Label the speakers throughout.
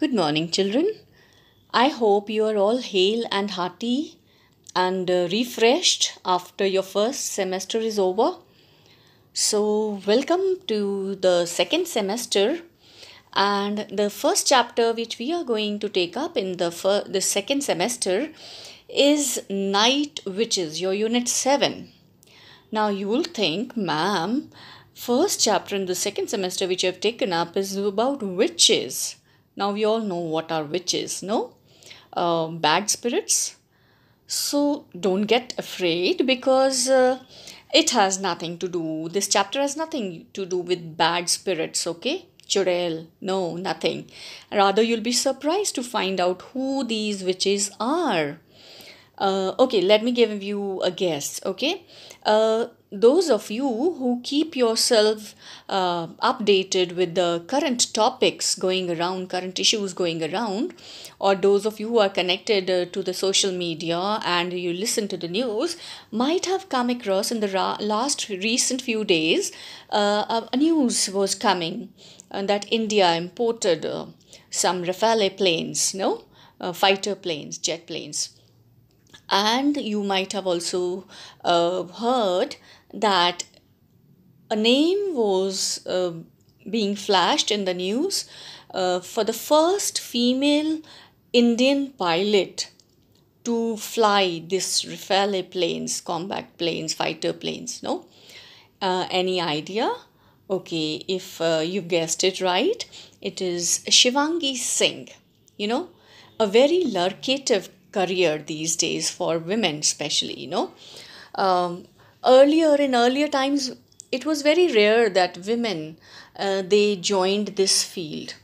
Speaker 1: Good morning, children. I hope you are all hale and hearty and uh, refreshed after your first semester is over. So, welcome to the second semester. And the first chapter which we are going to take up in the, fir- the second semester is Night Witches, your unit 7. Now, you will think, ma'am, first chapter in the second semester which you have taken up is about witches now we all know what are witches, no? Uh, bad spirits. So don't get afraid because uh, it has nothing to do. This chapter has nothing to do with bad spirits, okay? Churel, no, nothing. Rather, you'll be surprised to find out who these witches are. Uh, okay, let me give you a guess, okay? Uh, those of you who keep yourself uh, updated with the current topics going around, current issues going around, or those of you who are connected uh, to the social media and you listen to the news, might have come across in the ra- last recent few days uh, a news was coming uh, that India imported uh, some Rafale planes, no? Uh, fighter planes, jet planes. And you might have also heard that a name was uh, being flashed in the news uh, for the first female Indian pilot to fly this Rafale planes, combat planes, fighter planes. No, uh, any idea? Okay, if uh, you guessed it right, it is Shivangi Singh. You know, a very lucrative career these days for women, especially. You know. Um, earlier in earlier times it was very rare that women uh, they joined this field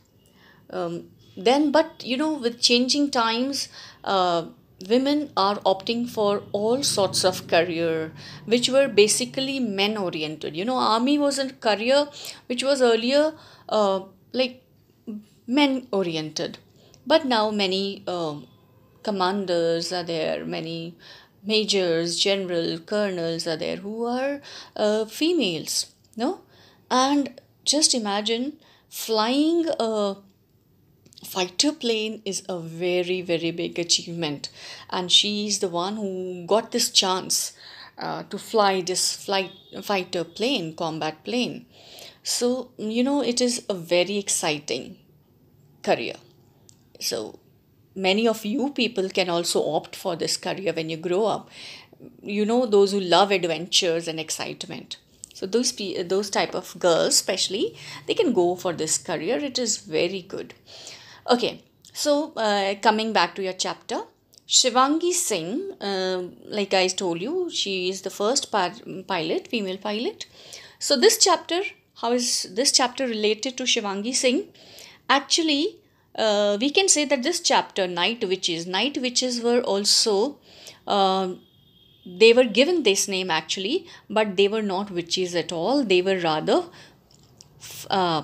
Speaker 1: um, then but you know with changing times uh, women are opting for all sorts of career which were basically men oriented you know army was a career which was earlier uh, like men oriented but now many um, commanders are there many majors, general, colonels are there who are uh, females, no? And just imagine flying a fighter plane is a very, very big achievement. And she is the one who got this chance uh, to fly this flight, fighter plane, combat plane. So, you know, it is a very exciting career. So, many of you people can also opt for this career when you grow up you know those who love adventures and excitement so those those type of girls especially they can go for this career it is very good okay so uh, coming back to your chapter shivangi singh uh, like i told you she is the first pilot female pilot so this chapter how is this chapter related to shivangi singh actually uh, we can say that this chapter night witches night witches were also uh, they were given this name actually but they were not witches at all they were rather uh,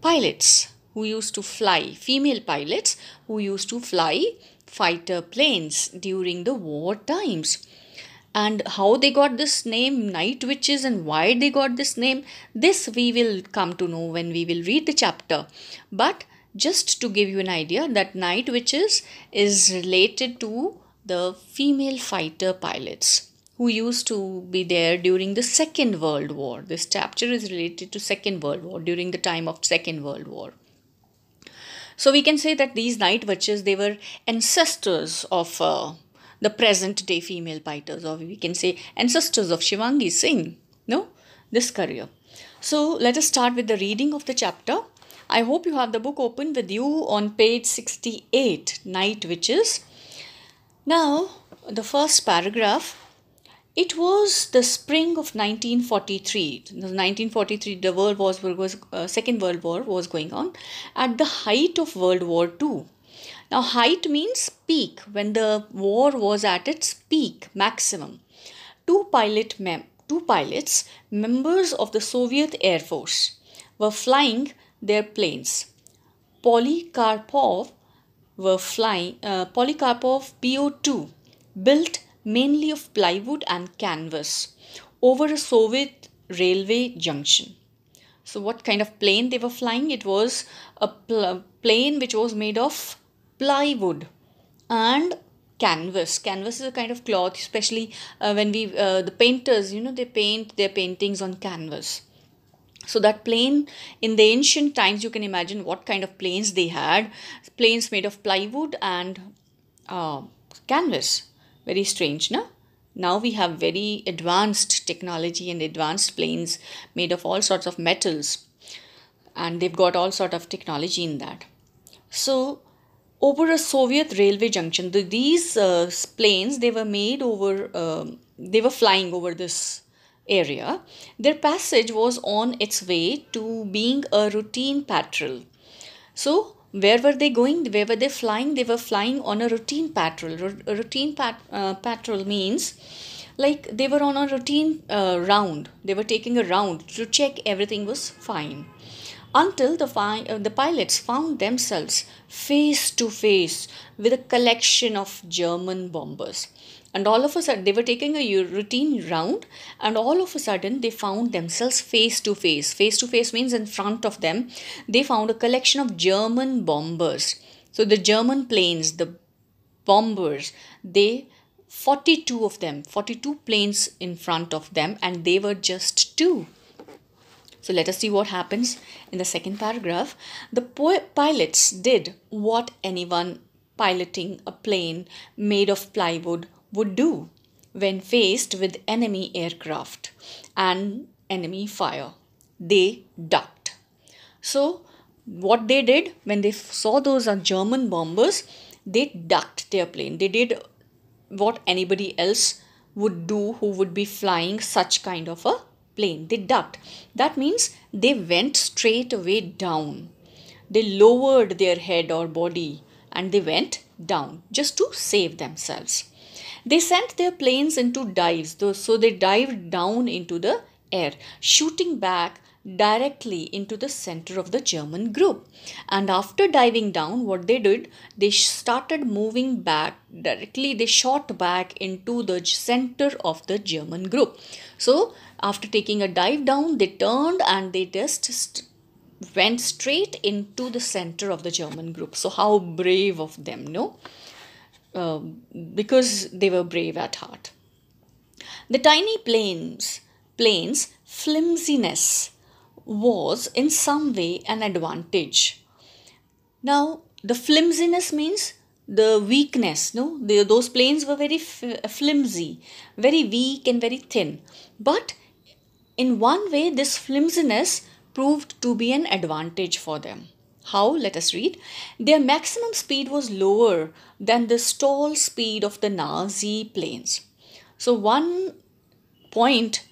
Speaker 1: pilots who used to fly female pilots who used to fly fighter planes during the war times and how they got this name night witches and why they got this name this we will come to know when we will read the chapter but just to give you an idea that night witches is related to the female fighter pilots who used to be there during the second world war this chapter is related to second world war during the time of second world war so we can say that these night witches they were ancestors of uh, the present day female fighters or we can say ancestors of shivangi singh no this career so let us start with the reading of the chapter I hope you have the book open with you on page 68, Night Witches. Now, the first paragraph it was the spring of 1943 1943 the world was, was uh, second world war was going on at the height of world war ii now height means peak when the war was at its peak maximum two pilot mem- two pilots members of the soviet air force were flying their planes. Polikarpov were flying, uh, Polikarpov PO2, built mainly of plywood and canvas over a Soviet railway junction. So, what kind of plane they were flying? It was a pl plane which was made of plywood and canvas canvas is a kind of cloth especially uh, when we uh, the painters you know they paint their paintings on canvas so that plane in the ancient times you can imagine what kind of planes they had planes made of plywood and uh, canvas very strange no now we have very advanced technology and advanced planes made of all sorts of metals and they've got all sort of technology in that so over a soviet railway junction the, these uh, planes they were made over uh, they were flying over this area. Their passage was on its way to being a routine patrol. So, where were they going where were they flying they were flying on a routine patrol a routine pat, uh, patrol means like they were on a routine uh, round they were taking a round to check everything was fine until the, fi- uh, the pilots found themselves face to face with a collection of German bombers. And all of a sudden, they were taking a routine round, and all of a sudden, they found themselves face to face. Face to face means in front of them, they found a collection of German bombers. So the German planes, the bombers, they 42 of them, 42 planes in front of them, and they were just two. So let us see what happens in the second paragraph. The pilots did what anyone piloting a plane made of plywood would do when faced with enemy aircraft and enemy fire. They ducked. So, what they did when they saw those are German bombers, they ducked their plane. They did what anybody else would do who would be flying such kind of a plane. They ducked. That means they went straight away down. They lowered their head or body and they went down just to save themselves. They sent their planes into dives, so they dived down into the air, shooting back directly into the center of the German group. And after diving down, what they did, they started moving back directly, they shot back into the center of the German group. So after taking a dive down, they turned and they just st- went straight into the center of the German group. So, how brave of them, no? Uh, because they were brave at heart. The tiny planes, plane's flimsiness was in some way an advantage. Now, the flimsiness means the weakness no the, those planes were very f- flimsy very weak and very thin but in one way, this flimsiness proved to be an advantage for them. How? Let us read. Their maximum speed was lower than the stall speed of the Nazi planes. So, one point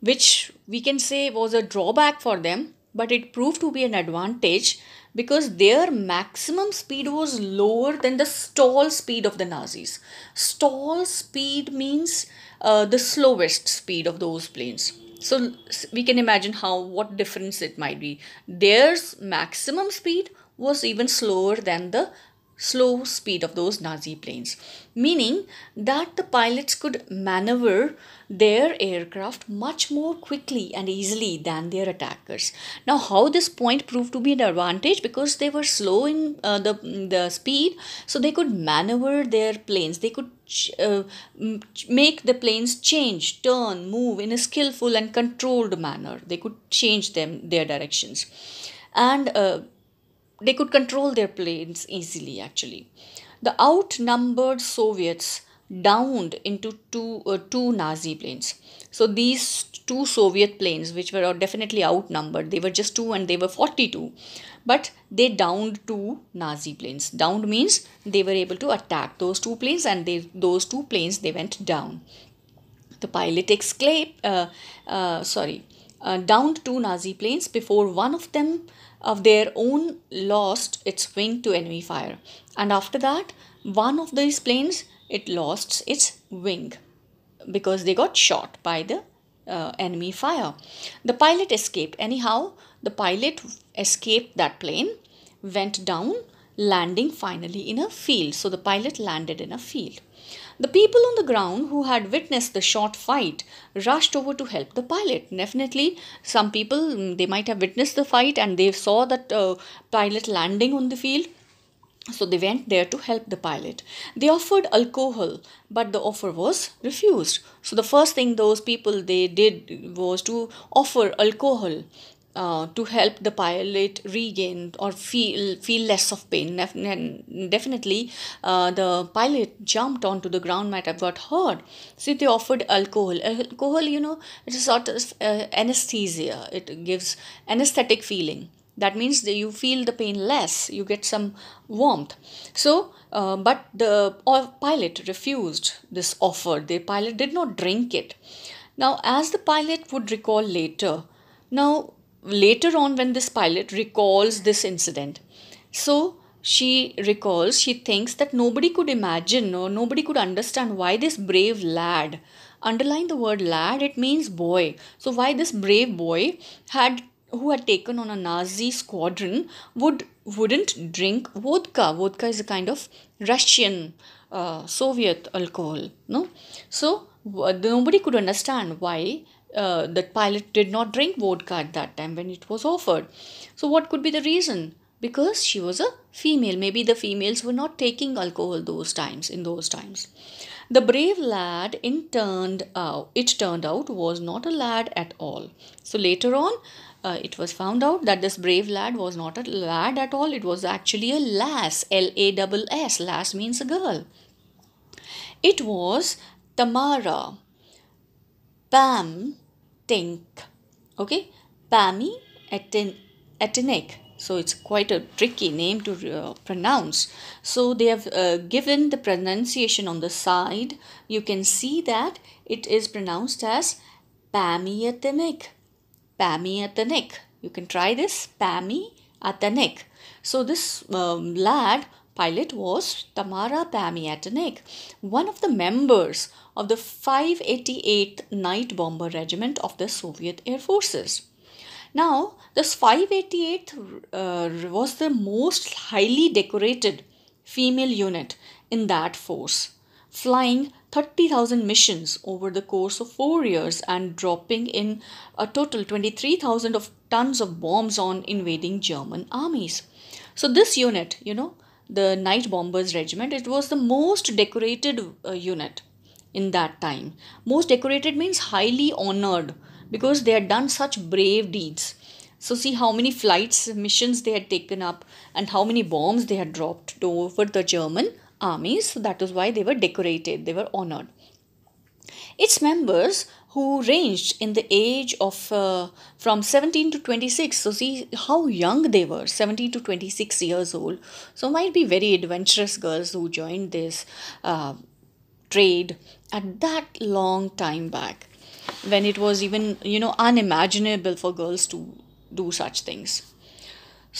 Speaker 1: which we can say was a drawback for them, but it proved to be an advantage because their maximum speed was lower than the stall speed of the Nazis. Stall speed means uh, the slowest speed of those planes so we can imagine how what difference it might be. Theirs maximum speed was even slower than the slow speed of those Nazi planes, meaning that the pilots could maneuver their aircraft much more quickly and easily than their attackers. Now, how this point proved to be an advantage because they were slow in uh, the, the speed, so they could maneuver their planes, they could uh, make the planes change, turn, move in a skillful and controlled manner, they could change them their directions. And uh, they could control their planes easily actually the outnumbered soviets downed into two uh, two nazi planes so these two soviet planes which were definitely outnumbered they were just two and they were 42 but they downed two nazi planes downed means they were able to attack those two planes and they those two planes they went down the pilot exclaimed uh, uh, sorry uh, downed two Nazi planes before one of them of their own lost its wing to enemy fire. And after that, one of these planes it lost its wing because they got shot by the uh, enemy fire. The pilot escaped. Anyhow, the pilot escaped that plane, went down, landing finally in a field. So the pilot landed in a field. The people on the ground who had witnessed the short fight rushed over to help the pilot. Definitely, some people mm, they might have witnessed the fight and they saw that uh, pilot landing on the field. So they went there to help the pilot. They offered alcohol, but the offer was refused. So the first thing those people they did was to offer alcohol uh, to help the pilot regain or feel feel less of pain. definitely, uh, the pilot jumped onto the ground might have got hurt. See, they offered alcohol. Alcohol, you know, it is sort of uh, anesthesia. It gives anesthetic feeling. That means that you feel the pain less. You get some warmth. So, uh, but the pilot refused this offer. The pilot did not drink it. Now, as the pilot would recall later, now later on, when this pilot recalls this incident, so she recalls, she thinks that nobody could imagine or nobody could understand why this brave lad, underline the word lad, it means boy. So, why this brave boy had who had taken on a Nazi squadron would wouldn't drink vodka. Vodka is a kind of Russian uh, Soviet alcohol. No, so nobody could understand why uh, that pilot did not drink vodka at that time when it was offered. So, what could be the reason? Because she was a female. Maybe the females were not taking alcohol those times, in those times. The brave lad, in turned out, uh, it turned out, was not a lad at all. So later on, uh, it was found out that this brave lad was not a lad at all. It was actually a lass, L A S S. Lass means a girl. It was Tamara, Pam Tink. Okay, Pammy Aten- Atenek. So it's quite a tricky name to uh, pronounce. So they have uh, given the pronunciation on the side. You can see that it is pronounced as Pammy Atenek. Pammy Atenek. You can try this Pammy Atenek. So this um, lad pilot was Tamara Pamiatnik, one of the members of the 588th Night Bomber Regiment of the Soviet Air Forces. Now, this 588th uh, was the most highly decorated female unit in that force, flying 30,000 missions over the course of four years and dropping in a total 23,000 of tons of bombs on invading German armies. So this unit, you know, the Night Bombers Regiment, it was the most decorated uh, unit in that time. Most decorated means highly honored because they had done such brave deeds. So, see how many flights, missions they had taken up, and how many bombs they had dropped over the German armies. So, that was why they were decorated, they were honored. Its members who ranged in the age of uh, from 17 to 26 so see how young they were 17 to 26 years old so might be very adventurous girls who joined this uh, trade at that long time back when it was even you know unimaginable for girls to do such things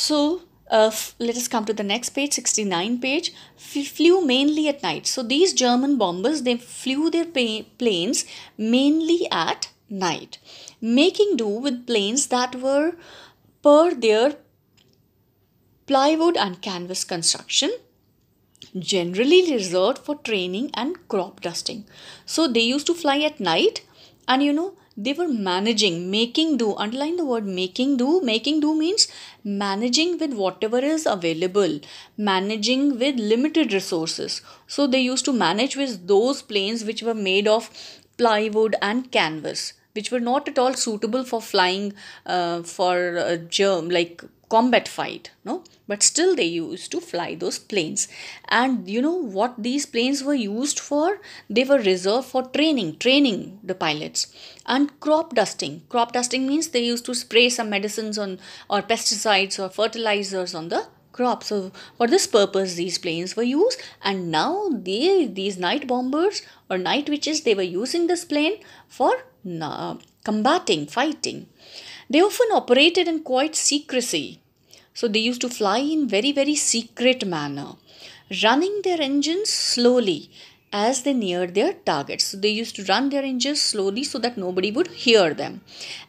Speaker 1: so uh, let us come to the next page 69 page flew mainly at night so these german bombers they flew their planes mainly at night making do with planes that were per their plywood and canvas construction generally reserved for training and crop dusting so they used to fly at night and you know they were managing, making do. Underline the word making do. Making do means managing with whatever is available, managing with limited resources. So they used to manage with those planes which were made of plywood and canvas which were not at all suitable for flying uh, for germ like combat fight no but still they used to fly those planes and you know what these planes were used for they were reserved for training training the pilots and crop dusting crop dusting means they used to spray some medicines on or pesticides or fertilizers on the crop so for this purpose these planes were used and now they these night bombers or night witches they were using this plane for uh, combating fighting they often operated in quiet secrecy. So they used to fly in very, very secret manner, running their engines slowly as they neared their targets. So they used to run their engines slowly so that nobody would hear them.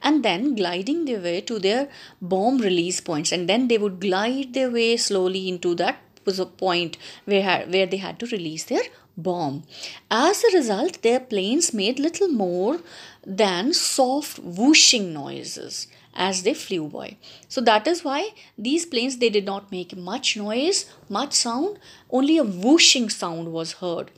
Speaker 1: And then gliding their way to their bomb release points. And then they would glide their way slowly into that point where, where they had to release their bomb. As a result, their planes made little more than soft whooshing noises as they flew by. So that is why these planes they did not make much noise, much sound, only a whooshing sound was heard.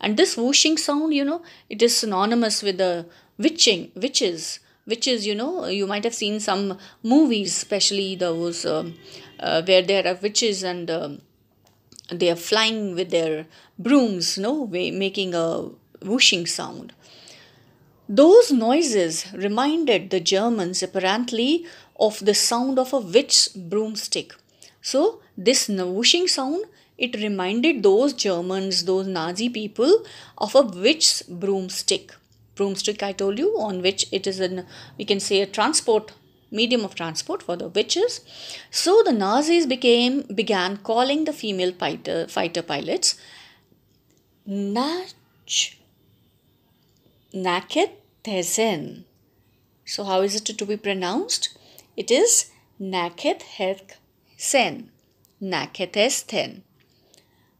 Speaker 1: And this whooshing sound, you know, it is synonymous with the witching, witches, witches, you know, you might have seen some movies, especially those um, uh, where there are witches and um, they are flying with their brooms, you no, know, making a whooshing sound. Those noises reminded the Germans apparently of the sound of a witch's broomstick. So this whooshing sound it reminded those Germans, those Nazi people of a witch's broomstick. Broomstick I told you on which it is an we can say a transport medium of transport for the witches. So the Nazis became began calling the female fighter, fighter pilots Natch Nakhet So how is it to be pronounced? It is Nakhet Heksen. Nakhetesthen.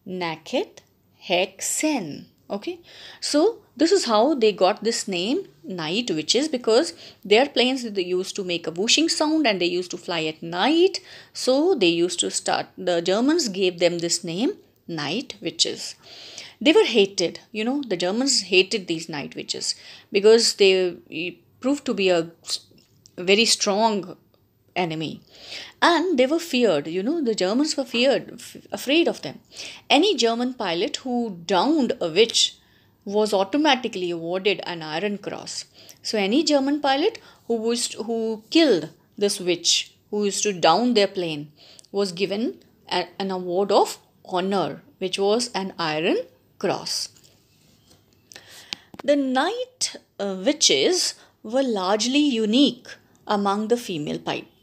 Speaker 1: Nakhet Heksen. Okay. So this is how they got this name night witches because their planes they used to make a whooshing sound and they used to fly at night so they used to start the germans gave them this name night witches they were hated you know the germans hated these night witches because they eh, proved to be a very strong enemy and they were feared you know the germans were feared f- afraid of them any german pilot who downed a witch was automatically awarded an iron cross so any german pilot who was who killed this witch who used to down their plane was given a, an award of honor, which was an iron cross. The night uh, witches were largely unique among the female,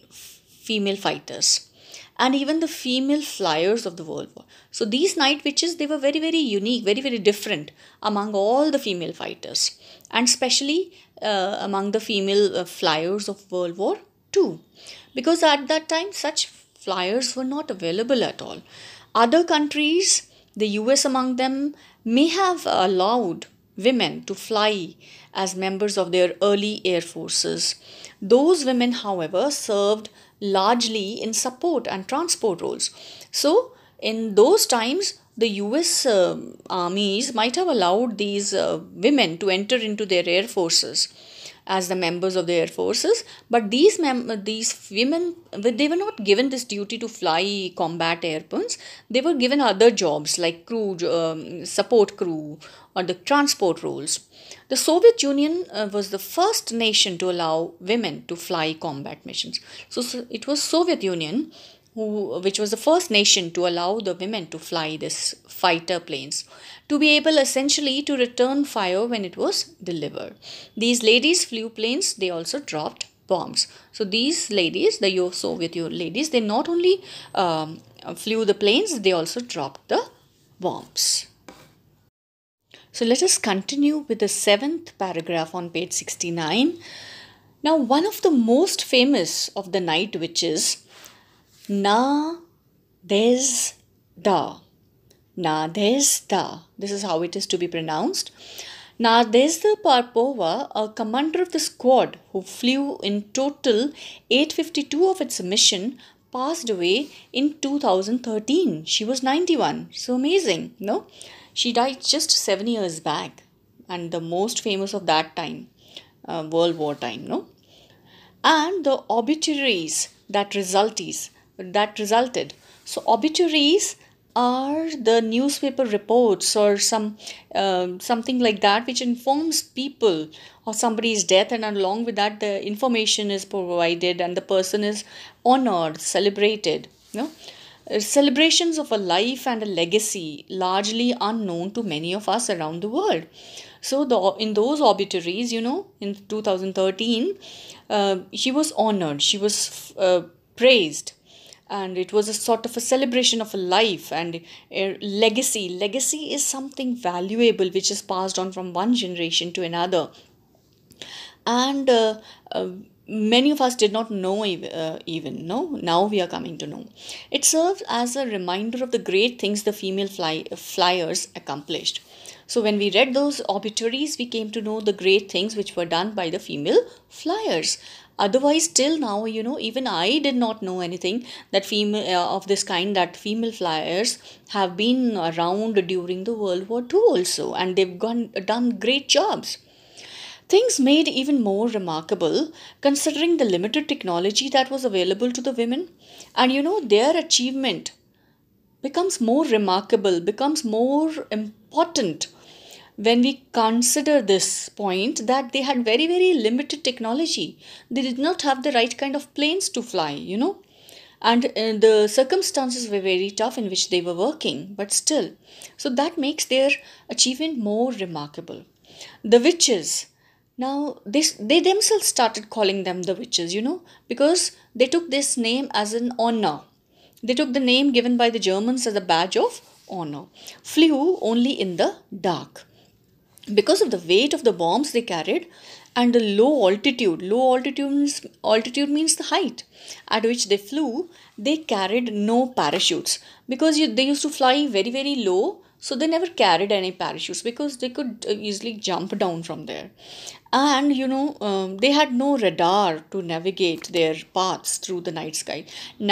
Speaker 1: female fighters and even the female flyers of the world war so these night witches they were very very unique very very different among all the female fighters and especially uh, among the female uh, flyers of world war ii because at that time such flyers were not available at all other countries, the US among them, may have allowed women to fly as members of their early air forces. Those women, however, served largely in support and transport roles. So, in those times, the US uh, um, armies might have allowed these uh, women to enter into their air forces as the members of the air forces but these mem- these women they were not given this duty to fly combat airplanes they were given other jobs like crew um, support crew or the transport roles the soviet union uh, was the first nation to allow women to fly combat missions so, so it was soviet union who, which was the first nation to allow the women to fly these fighter planes, to be able essentially to return fire when it was delivered. These ladies flew planes, they also dropped bombs. So these ladies, the Soviet ladies, they not only um, flew the planes, they also dropped the bombs. So let us continue with the seventh paragraph on page 69. Now, one of the most famous of the night witches Na des da. Na des da. This is how it is to be pronounced. Na des da Parpova, a commander of the squad who flew in total 852 of its mission, passed away in 2013. She was 91. So amazing, no? She died just seven years back and the most famous of that time, uh, World War time, no? And the obituaries that result is that resulted. So, obituaries are the newspaper reports or some um, something like that which informs people of somebody's death and along with that the information is provided and the person is honored celebrated you know? Uh, celebrations of a life and a legacy largely unknown to many of us around the world so the in those obituaries you know in 2013 uh, she was honored she was uh, praised and it was a sort of a celebration of a life and a legacy legacy is something valuable which is passed on from one generation to another and uh, uh, many of us did not know uh, even no now we are coming to know it serves as a reminder of the great things the female fly, flyers accomplished so when we read those obituaries we came to know the great things which were done by the female flyers otherwise till now you know even i did not know anything that female uh, of this kind that female flyers have been around during the world war ii also and they've gone done great jobs Things made even more remarkable considering the limited technology that was available to the women. And you know, their achievement becomes more remarkable, becomes more important when we consider this point that they had very very limited technology they did not have the right kind of planes to fly you know and uh, the circumstances were very tough in which they were working but still so that makes their achievement more remarkable the witches now this they themselves started calling them the witches you know because they took this name as an honor they took the name given by the germans as a badge of honor flew only in the dark because of the weight of the bombs they carried and the low altitude low altitude means, altitude means the height at which they flew they carried no parachutes because you, they used to fly very very low so they never carried any parachutes because they could uh, easily jump down from there and you know um, they had no radar to navigate their paths through the night sky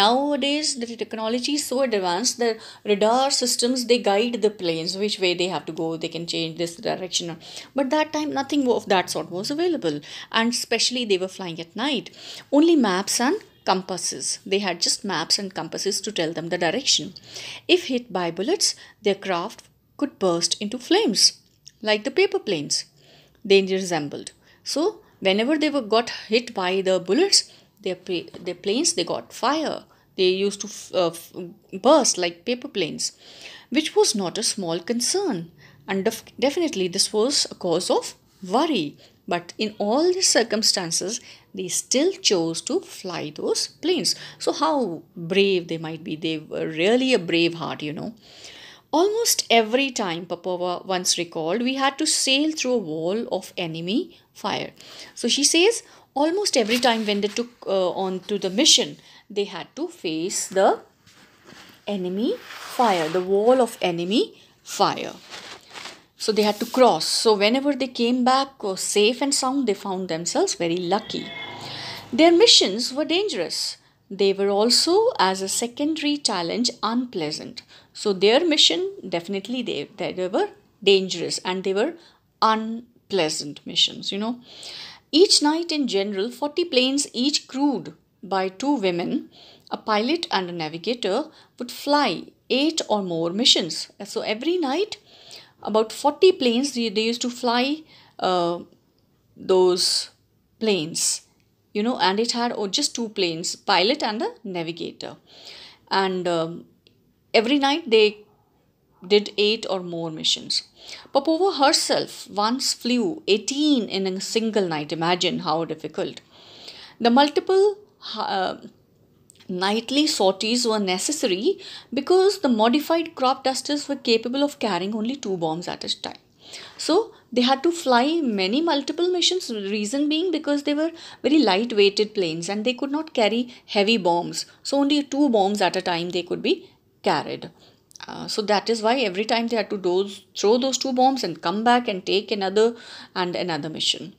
Speaker 1: nowadays the technology is so advanced that radar systems they guide the planes which way they have to go they can change this direction but that time nothing of that sort was available and especially they were flying at night only maps and compasses. They had just maps and compasses to tell them the direction. If hit by bullets, their craft could burst into flames, like the paper planes they resembled. So, whenever they were got hit by the bullets, their, their planes they got fire. They used to uh, burst like paper planes, which was not a small concern. And def definitely, this was a cause of worry but in all these circumstances, they still chose to fly those planes. So, how brave they might be. They were really a brave heart, you know. Almost every time, Popova once recalled, we had to sail through a wall of enemy fire. So, she says, almost every time when they took uh, on to the mission, they had to face the enemy fire, the wall of enemy fire. So they had to cross. So whenever they came back uh, safe and sound, they found themselves very lucky. Their missions were dangerous. They were also, as a secondary challenge, unpleasant. So their mission, definitely, they, they were dangerous and they were unpleasant missions, you know. Each night, in general, 40 planes, each crewed by two women, a pilot and a navigator, would fly eight or more missions. So every night, about 40 planes they, they used to fly uh, those planes you know and it had oh, just two planes pilot and the navigator and um, every night they did eight or more missions popova herself once flew 18 in a single night imagine how difficult the multiple uh, Nightly sorties were necessary because the modified crop dusters were capable of carrying only two bombs at a time. So they had to fly many multiple missions, reason being because they were very light weighted planes and they could not carry heavy bombs. So only two bombs at a time they could be carried. Uh, so that is why every time they had to those, throw those two bombs and come back and take another and another mission.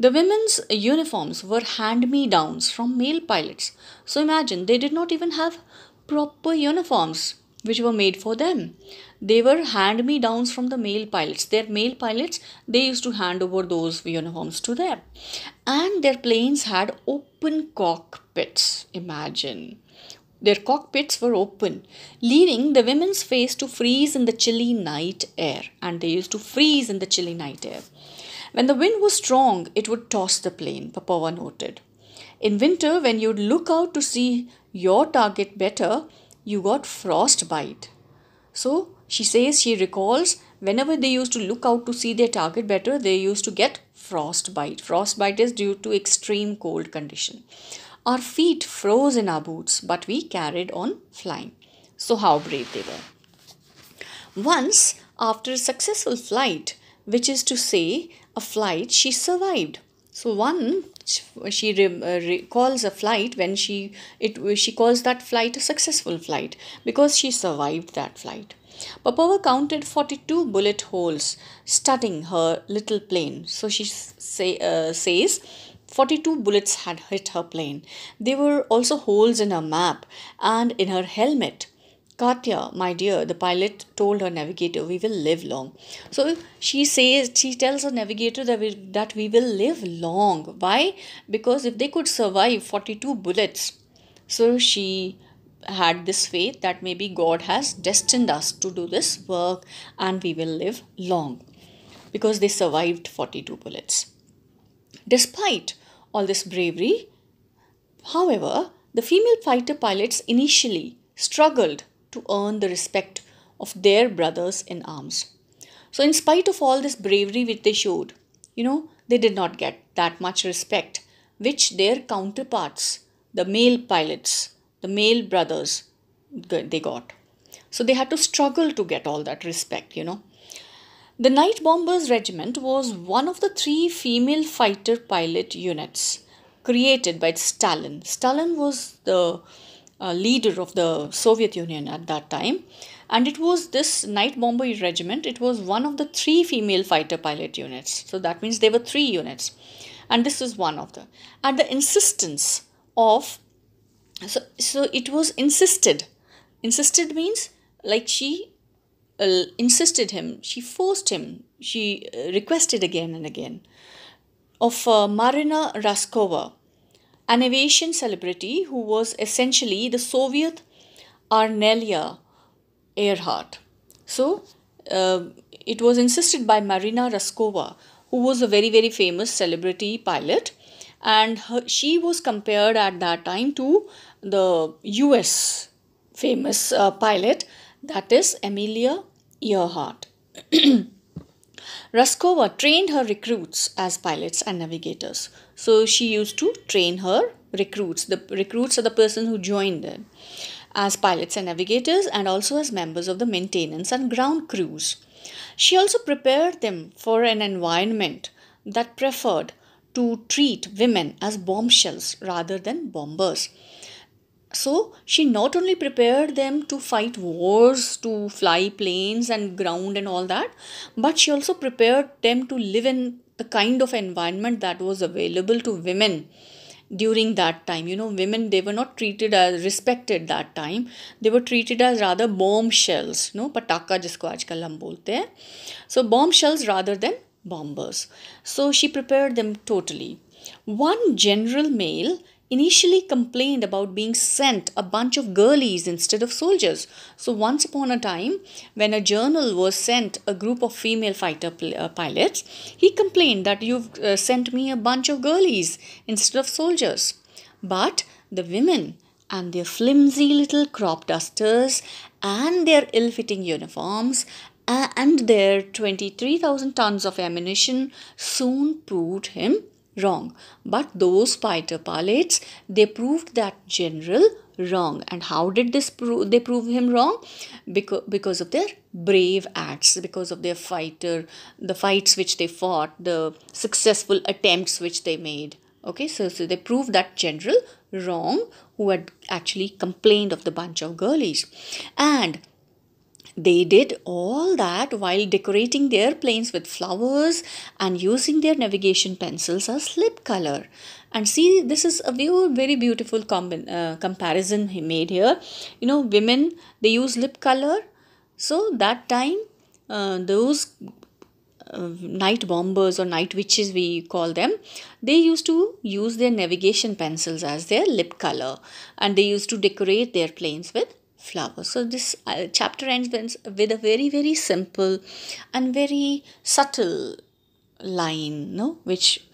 Speaker 1: The women's uniforms were hand me downs from male pilots. So imagine they did not even have proper uniforms which were made for them. They were hand me downs from the male pilots. Their male pilots, they used to hand over those uniforms to them. And their planes had open cockpits. Imagine their cockpits were open, leaving the women's face to freeze in the chilly night air, and they used to freeze in the chilly night air. When the wind was strong, it would toss the plane, Papova noted. In winter, when you'd look out to see your target better, you got frostbite. So she says she recalls whenever they used to look out to see their target better, they used to get frostbite. Frostbite is due to extreme cold condition. Our feet froze in our boots, but we carried on flying. So, how brave they were. Once, after a successful flight, which is to say, a flight, she survived. So one she re- uh, calls a flight when she it she calls that flight a successful flight because she survived that flight. Papava counted 42 bullet holes studding her little plane. So she say, uh, says 42 bullets had hit her plane. There were also holes in her map and in her helmet. Katya, my dear, the pilot told her navigator, we will live long. So she says, she tells her navigator that we, that we will live long. Why? Because if they could survive 42 bullets, so she had this faith that maybe God has destined us to do this work and we will live long because they survived 42 bullets despite all this bravery. However, the female fighter pilots initially struggled to earn the respect of their brothers in arms. So, in spite of all this bravery which they showed, you know, they did not get that much respect which their counterparts, the male pilots, the male brothers, they got. So, they had to struggle to get all that respect, you know. The Night Bombers Regiment was one of the three female fighter pilot units created by Stalin. Stalin was the uh, leader of the Soviet Union at that time, and it was this Night Bomber Regiment, it was one of the three female fighter pilot units. So that means there were three units, and this is one of the. At the insistence of so, so it was insisted insisted means like she uh, insisted him, she forced him, she uh, requested again and again, of uh, Marina Raskova, an aviation celebrity who was essentially the Soviet Arnelia Earhart. So uh, it was insisted by Marina Raskova, who was a very, very famous celebrity pilot, and her, she was compared at that time to the US famous uh, pilot that is Amelia your heart. Raskova trained her recruits as pilots and navigators. So she used to train her recruits. The recruits are the person who joined them as pilots and navigators and also as members of the maintenance and ground crews. She also prepared them for an environment that preferred to treat women as bombshells rather than bombers so she not only prepared them to fight wars to fly planes and ground and all that but she also prepared them to live in the kind of environment that was available to women during that time you know women they were not treated as respected that time they were treated as rather bombshells no pataka jisko aajkal hum bolte so bombshells rather than bombers so she prepared them totally one general male initially complained about being sent a bunch of girlies instead of soldiers. So, once upon a time, when a journal was sent a group of female fighter uh, pilots, he complained that you've uh, sent me a bunch of girlies instead of soldiers. But the women and their flimsy little crop dusters and their ill fitting uniforms uh, and their 23,000 tons of ammunition soon proved him wrong. But those fighter pilots, they proved that general wrong. And how did this pro- they prove him wrong? Because, because of their brave acts, because of their fighter, the fights which they fought, the successful attempts which they made. Okay, so, so they proved that general wrong who had actually complained of the bunch of girlies. And they did all that while decorating their planes with flowers and using their navigation pencils as lip color. And see, this is a very beautiful uh, comparison he made here. You know, women they use lip color, so that time uh, those uh, night bombers or night witches we call them they used to use their navigation pencils as their lip color and they used to decorate their planes with flower. So this uh, chapter ends with a very very simple and very subtle line, no, which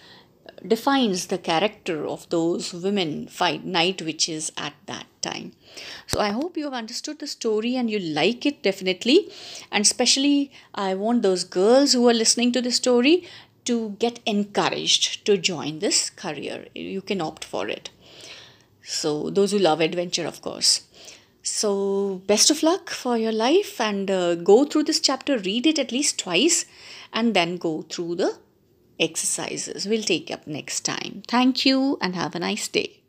Speaker 1: defines the character of those women fight night witches at that time so i hope you have understood the story and you like it definitely and especially i want those girls who are listening to the story to get encouraged to join this career you can opt for it so those who love adventure of course so, best of luck for your life and uh, go through this chapter, read it at least twice, and then go through the exercises. We'll take up next time. Thank you and have a nice day.